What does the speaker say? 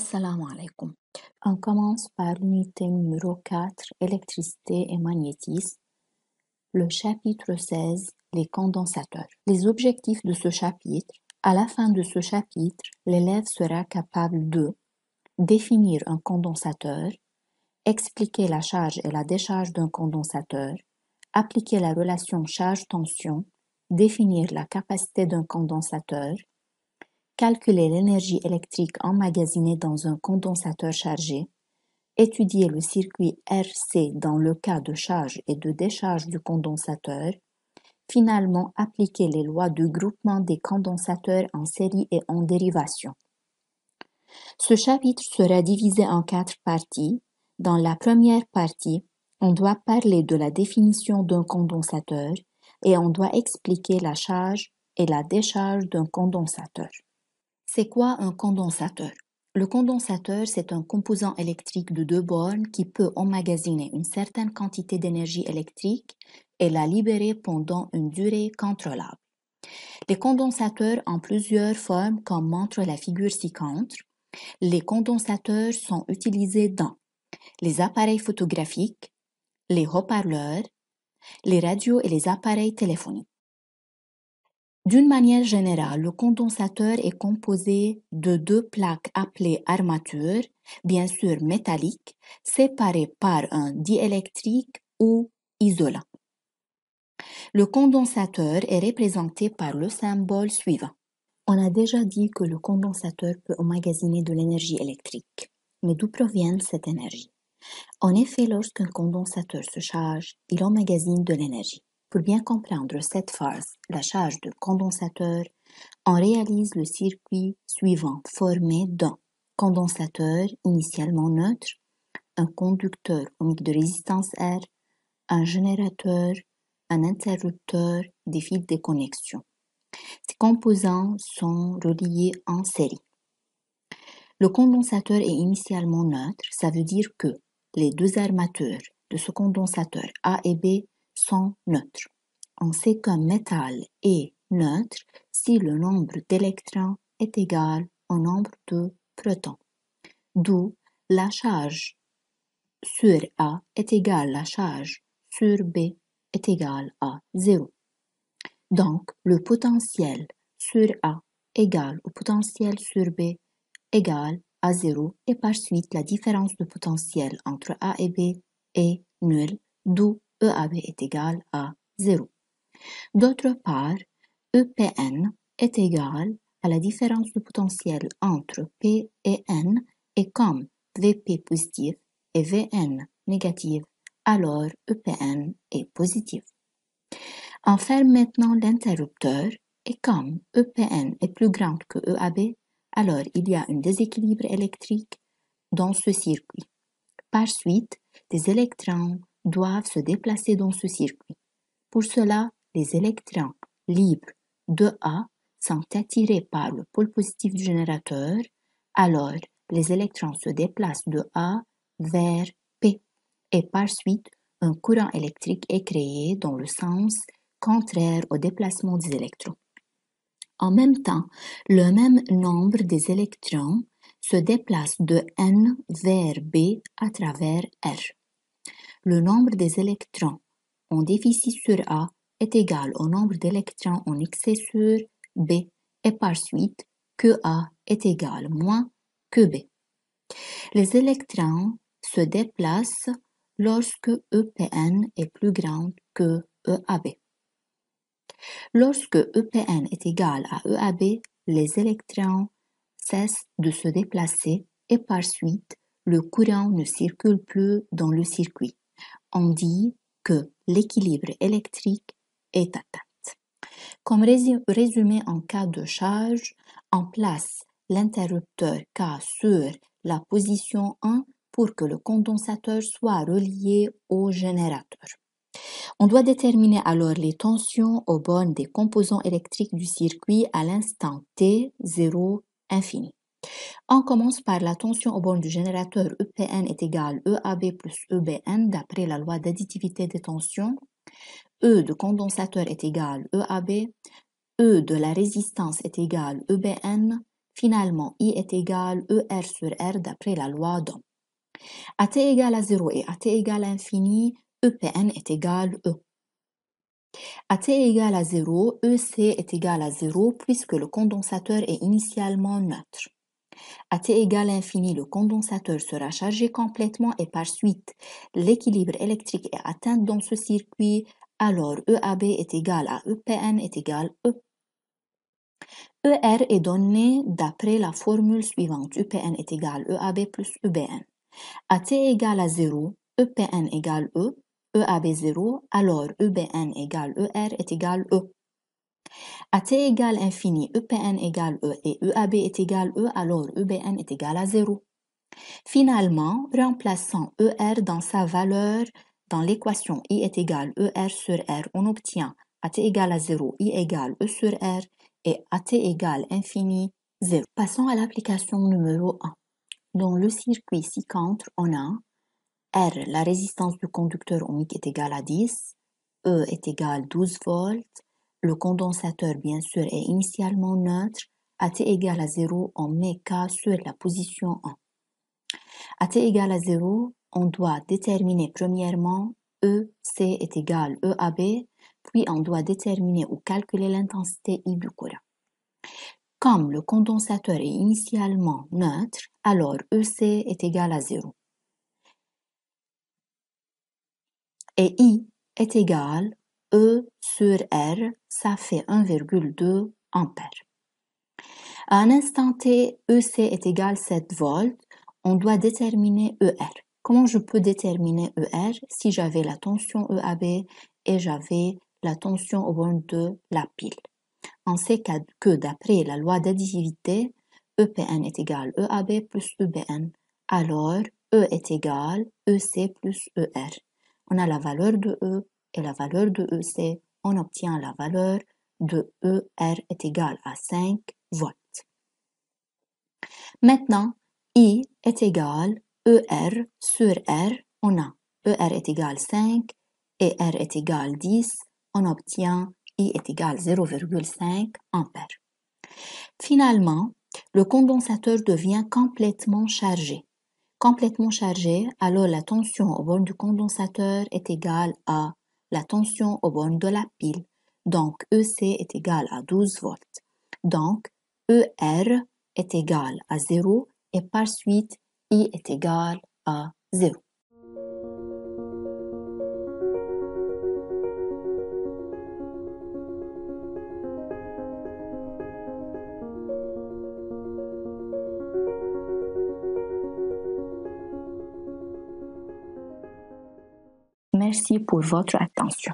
Assalamu alaikum. On commence par l'unité numéro 4, électricité et magnétisme. Le chapitre 16, les condensateurs. Les objectifs de ce chapitre. À la fin de ce chapitre, l'élève sera capable de définir un condensateur, expliquer la charge et la décharge d'un condensateur, appliquer la relation charge-tension, définir la capacité d'un condensateur, calculer l'énergie électrique emmagasinée dans un condensateur chargé, étudier le circuit RC dans le cas de charge et de décharge du condensateur, finalement appliquer les lois du groupement des condensateurs en série et en dérivation. Ce chapitre sera divisé en quatre parties. Dans la première partie, on doit parler de la définition d'un condensateur et on doit expliquer la charge et la décharge d'un condensateur. C'est quoi un condensateur Le condensateur, c'est un composant électrique de deux bornes qui peut emmagasiner une certaine quantité d'énergie électrique et la libérer pendant une durée contrôlable. Les condensateurs ont plusieurs formes comme montre la figure ci-contre. Les condensateurs sont utilisés dans les appareils photographiques, les haut-parleurs, les radios et les appareils téléphoniques. D'une manière générale, le condensateur est composé de deux plaques appelées armatures, bien sûr métalliques, séparées par un diélectrique ou isolant. Le condensateur est représenté par le symbole suivant. On a déjà dit que le condensateur peut emmagasiner de l'énergie électrique. Mais d'où provient cette énergie En effet, lorsqu'un condensateur se charge, il emmagasine de l'énergie. Pour bien comprendre cette phase, la charge de condensateur, on réalise le circuit suivant formé d'un condensateur initialement neutre, un conducteur ohmique de résistance R, un générateur, un interrupteur, des fils de connexion. Ces composants sont reliés en série. Le condensateur est initialement neutre, ça veut dire que les deux armatures de ce condensateur A et B sont neutres. On sait qu'un métal est neutre si le nombre d'électrons est égal au nombre de protons. D'où la charge sur A est égale à la charge sur B est égale à 0. Donc, le potentiel sur A égal au potentiel sur B égal à 0 et par suite la différence de potentiel entre A et B est nulle, d'où EAB est égal à 0. D'autre part, EPN est égal à la différence de potentiel entre P et N et comme VP positif et VN négatif, alors EPN est positif. On ferme maintenant l'interrupteur et comme EPN est plus grande que EAB, alors il y a un déséquilibre électrique dans ce circuit. Par suite, des électrons doivent se déplacer dans ce circuit. Pour cela, les électrons libres de A sont attirés par le pôle positif du générateur, alors les électrons se déplacent de A vers P et par suite un courant électrique est créé dans le sens contraire au déplacement des électrons. En même temps, le même nombre des électrons se déplace de N vers B à travers R le nombre des électrons en déficit sur A est égal au nombre d'électrons en excès sur B et par suite que A est égal moins que B. Les électrons se déplacent lorsque EPN est plus grand que EAB. Lorsque EPN est égal à EAB, les électrons cessent de se déplacer et par suite, le courant ne circule plus dans le circuit on dit que l'équilibre électrique est atteint. Comme résumé en cas de charge, on place l'interrupteur K sur la position 1 pour que le condensateur soit relié au générateur. On doit déterminer alors les tensions aux bornes des composants électriques du circuit à l'instant t, 0, infini. On commence par la tension au bornes du générateur EPN est égale EAB plus EBN d'après la loi d'additivité des tensions. E de condensateur est égal EAB. E de la résistance est égal EBN. Finalement, I est égal ER sur R d'après la loi d'Ohm. A t égale à 0 et à t égale infini, EPN est égal E. À t égale à 0, EC est égal à 0 puisque le condensateur est initialement neutre. À T égale infini, le condensateur sera chargé complètement et par suite, l'équilibre électrique est atteint dans ce circuit, alors EAB est égal à EPN est égal à E. ER est donné d'après la formule suivante, EPN est égal EAB plus EBN. À T égale à 0, EPN égale E, EAB 0, alors EBN égale ER est égal à E. AT t égale infini, EPN égale E et EAB est égal E, alors EBN est égal à 0. Finalement, remplaçant ER dans sa valeur dans l'équation I est égal ER sur R, on obtient AT égale à 0, I égale E sur R et AT égale infini 0. Passons à l'application numéro 1. Dans le circuit ci-contre, on a R, la résistance du conducteur ohmique est égale à 10, E est égale 12 volts, le condensateur bien sûr est initialement neutre à t égale à 0, on met k sur la position 1. À t égale à 0, on doit déterminer premièrement EC est égal EAB, puis on doit déterminer ou calculer l'intensité I du courant. Comme le condensateur est initialement neutre, alors EC est égal à 0. Et I est égal E sur R, ça fait 1,2 ampères. À un instant t, EC est égal à 7 volts. On doit déterminer ER. Comment je peux déterminer ER si j'avais la tension EAB et j'avais la tension au bord de la pile On sait que d'après la loi d'additivité, EPN est égal à e EAB plus EBN. Alors, E est égal à e EC plus ER. On a la valeur de E et la valeur de EC, on obtient la valeur de ER est égale à 5 volts. Maintenant, I est égal ER sur R, on a ER est égal 5 et R est égal 10, on obtient I est égal 0,5 ampères. Finalement, le condensateur devient complètement chargé. Complètement chargé, alors la tension au bord du condensateur est égale à la tension au bornes de la pile. Donc EC est égal à 12 volts. Donc ER est égal à 0 et par suite I est égal à 0. Merci pour votre attention.